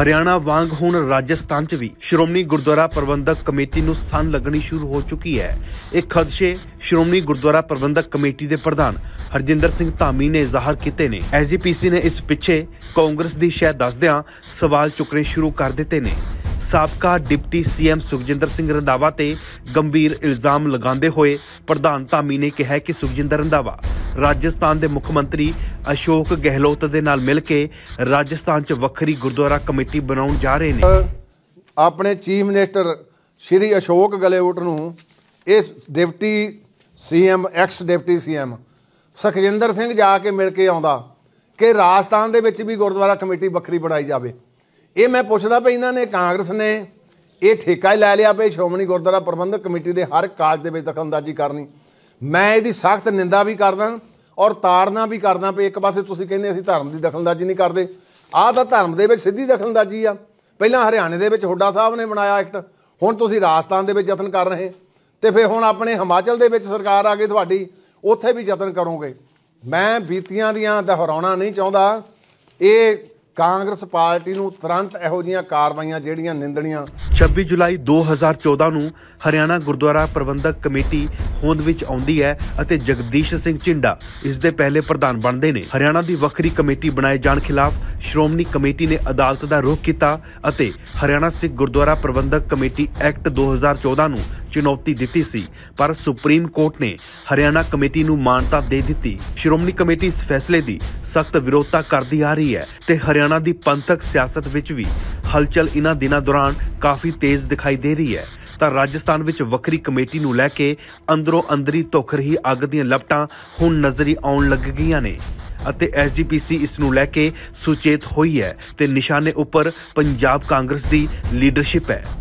ਹਰਿਆਣਾ ਵਾਂਗ ਹੁਣ ਰਾਜਸਥਾਨ 'ਚ ਵੀ ਸ਼੍ਰੋਮਣੀ ਗੁਰਦੁਆਰਾ ਪ੍ਰਬੰਧਕ ਕਮੇਟੀ ਨੂੰ ਸੰਨ ਲੱਗਣੀ ਸ਼ੁਰੂ ਹੋ ਚੁੱਕੀ ਹੈ ਇਹ ਖਦਸ਼ੇ ਸ਼੍ਰੋਮਣੀ ਗੁਰਦੁਆਰਾ ਪ੍ਰਬੰਧਕ ਕਮੇਟੀ ਦੇ ਪ੍ਰਧਾਨ ਹਰਜਿੰਦਰ ਸਿੰਘ ਧਾਮੀ ਨੇ ਜ਼ਾਹਰ ਕੀਤੇ ਨੇ ਐਸਜੀਪੀਸੀ ਨੇ ਇਸ ਪਿੱਛੇ ਕਾਂਗਰਸ ਦੀ ਸ਼ਹਿ ਦੱਸਦਿਆਂ ਸਵਾਲ ਚੁੱਕਣੇ ਸ਼ੁਰੂ ਕਰ ਦਿੱਤੇ ਨੇ ਸਾਬਕਾ ਡਿਪਟੀ ਸੀਐਮ ਸੁਖਜਿੰਦਰ ਸਿੰਘ ਰੰਧਾਵਾ ਤੇ ਗੰਭੀਰ ਇਲਜ਼ਾਮ ਲਗਾਉਂਦੇ ਹੋਏ ਪ੍ਰਧਾਨ ਧਾਮੀ ਨੇ ਕਿਹਾ ਕਿ ਸੁਖਜਿੰਦਰ ਰੰਧਾਵਾ ਰਾਜਸਥਾਨ ਦੇ ਮੁੱਖ ਮੰਤਰੀ ਅਸ਼ੋਕ ਗਹਿਲੋਤ ਦੇ ਨਾਲ ਮਿਲ ਕੇ ਰਾਜਸਥਾਨ 'ਚ ਵੱਖਰੀ ਗੁਰਦੁਆਰਾ ਕਮੇਟੀ ਬਣਾਉਣ ਜਾ ਰਹੇ ਨੇ ਆਪਣੇ ਚੀਫ ਮਿਨਿਸਟਰ ਸ਼੍ਰੀ ਅਸ਼ੋਕ ਗਲੇਵਟ ਨੂੰ ਇਸ deputy CM ex deputy CM Sukhjinder Singh ਜਾ ਕੇ ਮਿਲ ਕੇ ਆਉਂਦਾ ਕਿ ਰਾਜਸਥਾਨ ਦੇ ਵਿੱਚ ਵੀ ਗੁਰਦੁਆਰਾ ਕਮੇਟੀ ਵੱਖਰੀ ਬਣਾਈ ਜਾਵੇ ਇਹ ਮੈਂ ਪੁੱਛਦਾ ਪਈ ਇਹਨਾਂ ਨੇ ਕਾਂਗਰਸ ਨੇ ਇਹ ਠੇਕਾ ਹੀ ਲੈ ਲਿਆ ਪਈ ਸ਼੍ਰੋਮਣੀ ਗੁਰਦੁਆਰਾ ਪ੍ਰਬੰਧਕ ਕਮੇਟੀ ਦੇ ਹਰ ਕਾਜ ਦੇ ਵਿੱਚ ਦਖਲਅੰਦਾਜ਼ੀ ਕਰਨੀ ਮੈਂ ਇਹਦੀ ਸਖਤ ਨਿੰਦਾ ਵੀ ਕਰਦਾ ਔਰ ਤਾੜਨਾ ਵੀ ਕਰਦਾ ਪਈ ਇੱਕ ਪਾਸੇ ਤੁਸੀਂ ਕਹਿੰਦੇ ਅਸੀਂ ਧਰਮ ਦੀ ਦਖਲਅੰਦਾਜ਼ੀ ਨਹੀਂ ਕਰਦੇ ਆਹ ਤਾਂ ਧਰਮ ਦੇ ਵਿੱਚ ਸਿੱਧੀ ਦਖਲਅੰਦਾਜ਼ੀ ਆ ਪਹਿਲਾਂ ਹਰਿਆਣੇ ਦੇ ਵਿੱਚ ਹੁੱਡਾ ਸਾਹਿਬ ਨੇ ਬਣਾਇਆ ਐਕਟ ਹੁਣ ਤੁਸੀਂ ਰਾਜਸਥਾਨ ਦੇ ਵਿੱਚ ਯਤਨ ਕਰ ਰਹੇ ਤੇ ਫਿਰ ਹੁਣ ਆਪਣੇ ਹਿਮਾਚਲ ਦੇ ਵਿੱਚ ਸਰਕਾਰ ਆ ਗਈ ਤੁਹਾਡੀ ਉੱਥੇ ਵੀ ਯਤਨ ਕਰੋਗੇ ਮੈਂ ਬੀਤੀਆਂ ਦੀਆਂ ਦੁਹਰਾਉਣਾ ਨਹੀਂ ਚਾਹੁੰਦਾ ਇਹ ਕਾਂਗਰਸ ਪਾਰਟੀ ਨੂੰ ਤੁਰੰਤ ਇਹੋ ਜੀਆਂ ਕਾਰਵਾਈਆਂ ਜਿਹੜੀਆਂ ਨਿੰਦਣੀਆਂ 26 ਜੁਲਾਈ 2014 ਨੂੰ ਹਰਿਆਣਾ ਗੁਰਦੁਆਰਾ ਪ੍ਰਬੰਧਕ ਕਮੇਟੀ ਹੋਂਦ ਵਿੱਚ ਆਉਂਦੀ ਹੈ ਅਤੇ ਜਗਦੀਸ਼ ਸਿੰਘ ਝਿੰਡਾ ਇਸ ਦੇ ਪਹਿਲੇ ਪ੍ਰਧਾਨ ਬਣਦੇ ਨੇ ਹਰਿਆਣਾ ਦੀ ਵੱਖਰੀ ਕਮੇਟੀ ਬਣਾਏ ਜਾਣ ਖਿਲਾਫ ਸ਼੍ਰੋਮਣੀ ਕਮੇਟੀ ਨੇ ਅਦਾਲਤ ਦਾ ਰੋਕ ਕੀਤਾ ਅਤੇ ਹਰਿਆਣਾ ਸਿੱਖ ਗੁਰਦੁਆਰਾ ਪ੍ਰਬੰਧਕ ਕਮੇਟੀ ਐਕਟ 2014 ਨੂੰ ਚੁਣੌਤੀ ਦਿੱਤੀ ਸੀ ਪਰ ਸੁਪਰੀਮ ਕੋਰਟ ਨੇ ਹਰਿਆਣਾ ਕਮੇਟੀ ਨੂੰ ਮਾਨਤਾ ਦੇ ਦਿੱਤੀ ਸ਼੍ਰੋਮਣੀ ਕਮੇਟੀ ਇਸ ਫੈਸਲੇ ਦੀ ਸਖਤ ਵਿਰੋਧਤਾ ਕਰਦੀ ਆ ਰਹੀ ਹੈ ਤੇ ਹਰਿਆਣਾ ਦੀ ਪੰਥਕ ਸਿਆਸਤ ਵਿੱਚ ਵੀ ਹਲਚਲ ਇਨ੍ਹਾਂ ਦਿਨਾਂ ਦੌਰਾਨ ਕਾਫੀ ਤੇਜ਼ ਦਿਖਾਈ ਦੇ ਰਹੀ ਹੈ ਤਾਂ ਰਾਜਸਥਾਨ ਵਿੱਚ ਵੱਖਰੀ ਕਮੇਟੀ ਨੂੰ ਲੈ ਕੇ ਅੰਦਰੋਂ ਅੰਦਰੀ ਧੁੱਖ ਰਹੀ ਅੱਗ ਦੀਆਂ ਲਪਟਾਂ ਹੁਣ ਨਜ਼ਰੀ ਆਉਣ ਲੱਗ ਗਈਆਂ ਨੇ ਅਤੇ ਐਸਜੀਪੀਸੀ ਇਸ ਨੂੰ ਲੈ ਕੇ ਸੁਚੇਤ ਹੋਈ ਹੈ ਤੇ ਨਿਸ਼ਾਨੇ ਉੱਪਰ ਪੰਜਾਬ ਕਾਂਗਰਸ ਦੀ ਲੀਡਰਸ਼ਿਪ ਹੈ